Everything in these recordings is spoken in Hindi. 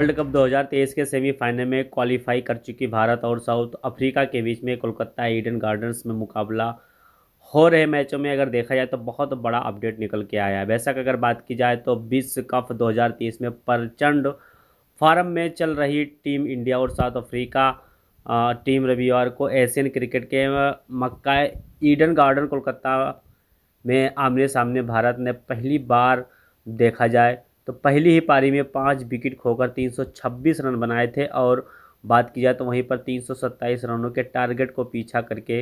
वर्ल्ड कप 2023 के सेमीफाइनल में क्वालिफाई कर चुकी भारत और साउथ अफ्रीका के बीच में कोलकाता ईडन गार्डन्स में मुकाबला हो रहे मैचों में अगर देखा जाए तो बहुत बड़ा अपडेट निकल के आया है वैसा अगर बात की जाए तो विश्व कप 2023 में प्रचंड फार्म में चल रही टीम इंडिया और साउथ अफ्रीका टीम रविवार को एशियन क्रिकेट के मक्का ईडन गार्डन कोलकाता में आमने सामने भारत ने पहली बार देखा जाए तो पहली ही पारी में पाँच विकेट खोकर 326 रन बनाए थे और बात की जाए तो वहीं पर 327 रनों के टारगेट को पीछा करके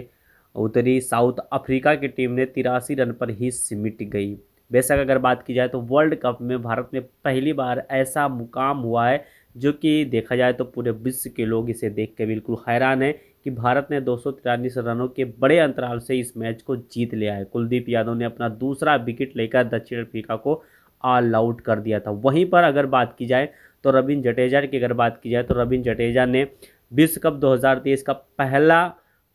उत्तरी साउथ अफ्रीका की टीम ने तिरासी रन पर ही सिमट गई बेशक अगर बात की जाए तो वर्ल्ड कप में भारत में पहली बार ऐसा मुकाम हुआ है जो कि देखा जाए तो पूरे विश्व के लोग इसे देख के बिल्कुल हैरान हैं कि भारत ने दो रनों के बड़े अंतराल से इस मैच को जीत लिया है कुलदीप यादव ने अपना दूसरा विकेट लेकर दक्षिण अफ्रीका को ऑल आउट कर दिया था वहीं पर अगर बात की जाए तो रविंद्र जडेजा की अगर बात की जाए तो रविंद्र जडेजा ने विश्व कप 2023 का पहला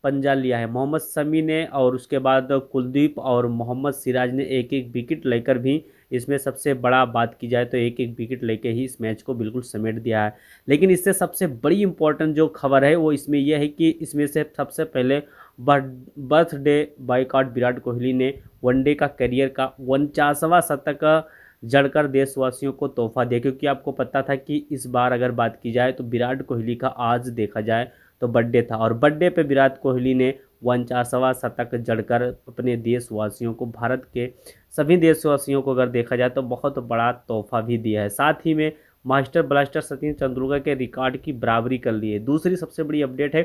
पंजा लिया है मोहम्मद शमी ने और उसके बाद कुलदीप और मोहम्मद सिराज ने एक एक विकेट लेकर भी इसमें सबसे बड़ा बात की जाए तो एक एक विकेट लेके ही इस मैच को बिल्कुल समेट दिया है लेकिन इससे सबसे बड़ी इंपॉर्टेंट जो खबर है वो इसमें यह है कि इसमें से सबसे पहले बर्थडे बाइकआउट विराट कोहली ने वनडे का करियर का उनचासवा शतक जड़कर देशवासियों को तोहफा दिया क्योंकि आपको पता था कि इस बार अगर बात की जाए तो विराट कोहली का आज देखा जाए तो बर्थडे था और बर्थडे पे विराट कोहली ने उनचासवां शतक जड़कर अपने देशवासियों को भारत के सभी देशवासियों को अगर देखा जाए तो बहुत बड़ा तोहफा भी दिया है साथ ही में मास्टर ब्लास्टर सचिन तेंदुलकर के रिकॉर्ड की बराबरी कर ली है दूसरी सबसे बड़ी अपडेट है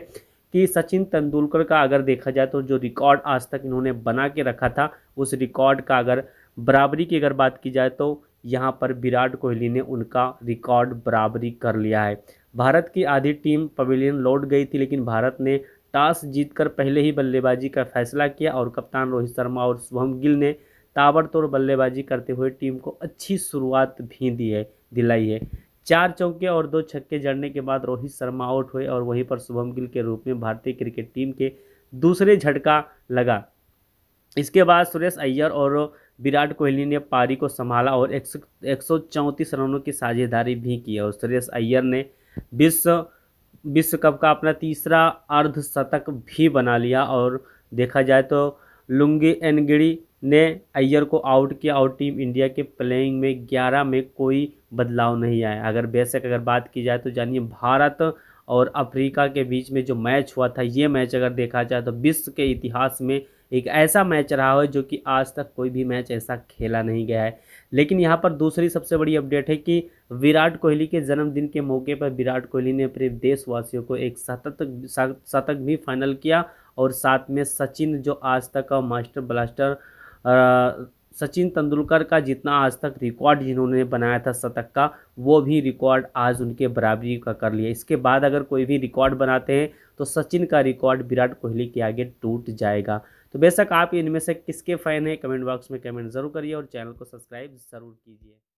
कि सचिन तेंदुलकर का अगर देखा जाए तो जो रिकॉर्ड आज तक इन्होंने बना के रखा था उस रिकॉर्ड का अगर बराबरी की अगर बात की जाए तो यहाँ पर विराट कोहली ने उनका रिकॉर्ड बराबरी कर लिया है भारत की आधी टीम पवेलियन लौट गई थी लेकिन भारत ने टॉस जीतकर पहले ही बल्लेबाजी का फैसला किया और कप्तान रोहित शर्मा और शुभम गिल ने ताबड़तोड़ बल्लेबाजी करते हुए टीम को अच्छी शुरुआत भी दी है दिलाई है चार चौके और दो छक्के जड़ने के बाद रोहित शर्मा आउट हुए और वहीं पर शुभम गिल के रूप में भारतीय क्रिकेट टीम के दूसरे झटका लगा इसके बाद सुरेश अय्यर और विराट कोहली ने पारी को संभाला और एक सौ रनों की साझेदारी भी की और सुरेश अय्यर ने विश्व विश्व कप का अपना तीसरा अर्धशतक भी बना लिया और देखा जाए तो लुंगी एनगिड़ी ने अय्यर को आउट किया और टीम इंडिया के प्लेइंग में 11 में कोई बदलाव नहीं आया अगर बेशक अगर बात की जाए तो जानिए भारत और अफ्रीका के बीच में जो मैच हुआ था ये मैच अगर देखा जाए तो विश्व के इतिहास में एक ऐसा मैच रहा हो जो कि आज तक कोई भी मैच ऐसा खेला नहीं गया है लेकिन यहाँ पर दूसरी सबसे बड़ी अपडेट है कि विराट कोहली के जन्मदिन के मौके पर विराट कोहली ने अपने देशवासियों को एक शतक शतक भी फाइनल किया और साथ में सचिन जो आज तक का मास्टर ब्लास्टर सचिन तेंदुलकर का जितना आज तक रिकॉर्ड जिन्होंने बनाया था शतक का वो भी रिकॉर्ड आज उनके बराबरी का कर लिया इसके बाद अगर कोई भी रिकॉर्ड बनाते हैं तो सचिन का रिकॉर्ड विराट कोहली के आगे टूट जाएगा तो बेशक आप इनमें से किसके फ़ैन हैं कमेंट बॉक्स में कमेंट ज़रूर करिए और चैनल को सब्सक्राइब ज़रूर कीजिए